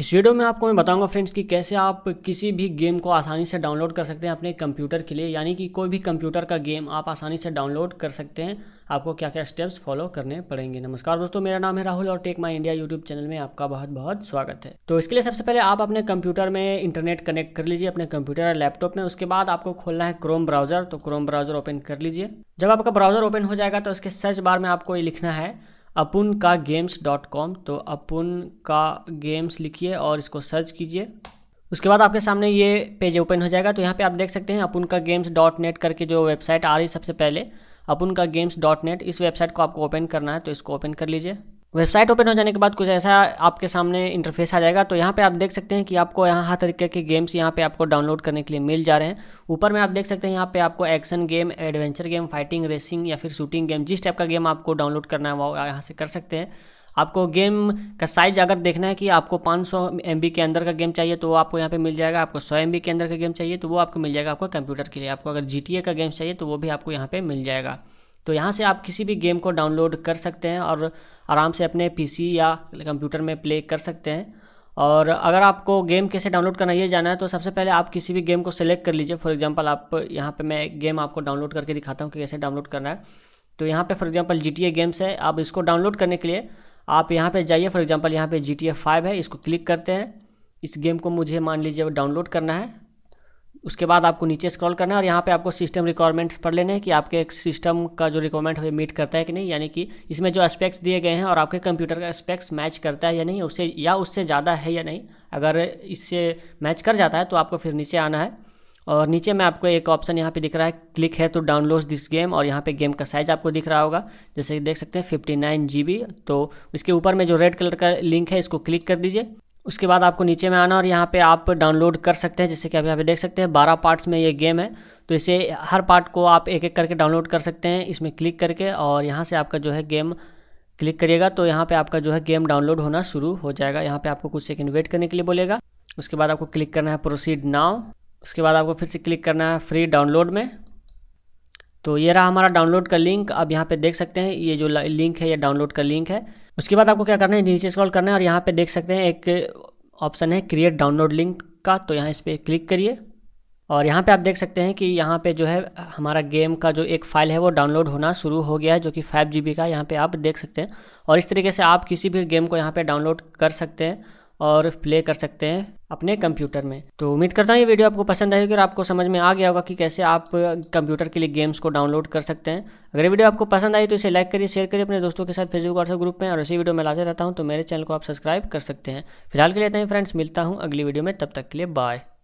इस वीडियो में आपको मैं बताऊंगा फ्रेंड्स कि कैसे आप किसी भी गेम को आसानी से डाउनलोड कर सकते हैं अपने कंप्यूटर के लिए यानी कि कोई भी कंप्यूटर का गेम आप आसानी से डाउनलोड कर सकते हैं आपको क्या क्या स्टेप्स फॉलो करने पड़ेंगे नमस्कार दोस्तों मेरा नाम है राहुल और tech my India YouTube channel में आपका बहुत बहुत स्वागत है तो इसके लिए सबसे पहले आप अपने कंप्यूटर में इंटरनेट कनेक्ट कर लीजिए अपने कंप्यूटर या लैपटॉप में उसके बाद आपको खोलना है क्रोम ब्राउजर तो क्रोम ब्राउजर ओपन कर लीजिए जब आपका ब्राउजर ओपन हो जाएगा तो उसके सर्च बार में आपको ये लिखना है अपुन का गेम्स डॉट कॉम तो अपुन का गेम्स लिखिए और इसको सर्च कीजिए उसके बाद आपके सामने ये पेज ओपन हो जाएगा तो यहाँ पे आप देख सकते हैं अपुन का गेम्स डॉट नेट करके जो वेबसाइट आ रही है सबसे पहले अपुन का गेम्स डॉट नेट इस वेबसाइट को आपको ओपन करना है तो इसको ओपन कर लीजिए वेबसाइट ओपन हो जाने के बाद कुछ ऐसा आपके सामने इंटरफेस आ जाएगा तो यहाँ पे आप देख सकते हैं कि आपको यहाँ हर तरीके के गेम्स यहाँ पे आपको डाउनलोड करने के लिए मिल जा रहे हैं ऊपर में आप देख सकते हैं यहाँ पे आपको action game adventure game fighting racing या फिर शूटिंग गेम जिस टाइप का गेम आपको डाउनलोड करना है वो यहाँ से कर सकते हैं आपको गेम का साइज अगर देखना है कि आपको 500 सौ के अंदर का गेम चाहिए तो वो आपको यहाँ पे मिल जाएगा आपको 100 एम के अंदर का गेम चाहिए तो वो आपको मिल जाएगा आपको कंप्यूटर के लिए आपको अगर जी का गेम चाहिए तो वो भी आपको यहाँ पे मिल जाएगा तो यहाँ से आप किसी भी गेम को डाउनलोड कर सकते हैं और आराम से अपने पी या कंप्यूटर में प्ले कर सकते हैं और अगर आपको गेम कैसे डाउनलोड करना ये जाना है तो सबसे पहले आप किसी भी गेम को सिलेक्ट कर लीजिए फॉर एग्जांपल आप यहाँ पे मैं गेम आपको डाउनलोड करके दिखाता हूँ कि कैसे डाउनलोड करना है तो यहाँ पे for example G T games है आप इसको डाउनलोड करने के लिए आप यहाँ पे जाइए फॉर एग्ज़ाम्पल यहाँ पर जी टी फाइव है इसको क्लिक करते हैं इस गेम को मुझे मान लीजिए डाउनलोड करना है उसके बाद आपको नीचे स्क्रॉल करना है और यहाँ पे आपको सिस्टम रिक्वायरमेंट्स पढ़ लेने हैं कि आपके एक सिस्टम का जो रिक्वायरमेंट है मीट करता है कि नहीं यानी कि इसमें जो एस्पेक्ट्स दिए गए हैं और आपके कंप्यूटर का एस्पेक्ट्स मैच करता है या नहीं उससे या उससे ज़्यादा है या नहीं अगर इससे मैच कर जाता है तो आपको फिर नीचे आना है और नीचे में आपको एक ऑप्शन यहाँ पे दिख रहा है क्लिक है तो डाउनलोड दिस गेम और यहाँ पे गेम का साइज आपको दिख रहा होगा जैसे कि देख सकते हैं फिफ्टी नाइन जी बी तो इसके ऊपर में जो रेड कलर का लिंक है इसको क्लिक कर दीजिए उसके बाद आपको नीचे में आना और यहाँ पे आप डाउनलोड कर सकते हैं जैसे कि आप यहाँ पे देख सकते हैं बारह पार्ट्स में ये गेम है तो इसे हर पार्ट को आप एक एक करके डाउनलोड कर सकते हैं इसमें क्लिक करके और यहाँ से आपका जो है गेम क्लिक करिएगा तो यहाँ पे आपका जो है गेम डाउनलोड होना शुरू हो जाएगा यहाँ पे आपको कुछ सेकंड वेट करने के लिए बोलेगा उसके बाद आपको क्लिक करना है प्रोसीड नाव उसके बाद आपको फिर से क्लिक करना है फ्री डाउनलोड में तो ये रहा हमारा डाउनलोड का लिंक आप यहाँ पे देख सकते हैं ये जो लिंक है ये डाउनलोड का लिंक है उसके बाद आपको क्या करना है नीचे स्क्रॉल करना है और यहाँ पे देख सकते हैं एक ऑप्शन है क्रिएट डाउनलोड लिंक का तो यहाँ इस पर क्लिक करिए और यहाँ पे आप देख सकते हैं कि यहाँ पे जो है हमारा गेम का जो एक फ़ाइल है वो डाउनलोड होना शुरू हो गया है जो कि फाइव जी का यहाँ पे आप देख सकते हैं और इस तरीके से आप किसी भी गेम को यहाँ पे डाउनलोड कर सकते हैं और प्ले कर सकते हैं अपने कंप्यूटर में तो उम्मीद करता हूँ ये वीडियो आपको पसंद आएगी और आपको समझ में आ गया होगा कि कैसे आप कंप्यूटर के लिए गेम्स को डाउनलोड कर सकते हैं अगर ये वीडियो आपको पसंद आई तो इसे लाइक करिए शेयर करिए अपने दोस्तों के साथ फेसबुक व्हाट्सएप ग्रुप में और इसी वीडियो में लाते रहता हूँ तो मेरे चैनल को आप सब्सक्राइब कर सकते हैं फिलहाल के लिए फ्रेंड्स मिलता हूँ अगली वीडियो में तब तक के लिए बाय